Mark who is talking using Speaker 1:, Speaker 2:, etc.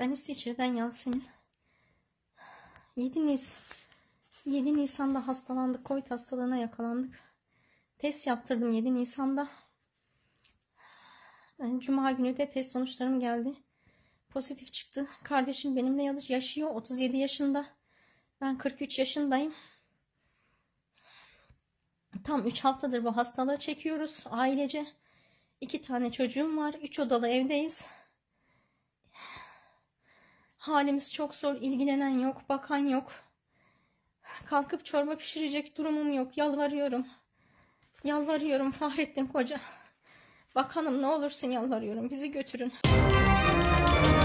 Speaker 1: Ben İsviçre'den Yasemin. 7 Nis 7 Nisan'da hastalandık. Covid hastalığına yakalandık. Test yaptırdım 7 Nisan'da. Cuma günü de test sonuçlarım geldi. Pozitif çıktı. Kardeşim benimle yaşıyor. 37 yaşında. Ben 43 yaşındayım. Tam 3 haftadır bu hastalığı çekiyoruz ailece. 2 tane çocuğum var. 3 odalı evdeyiz. Halimiz çok zor, ilgilenen yok, bakan yok. Kalkıp çorba pişirecek durumum yok. Yalvarıyorum. Yalvarıyorum Fahrettin Koca. Bakanım ne olursun yalvarıyorum. Bizi götürün.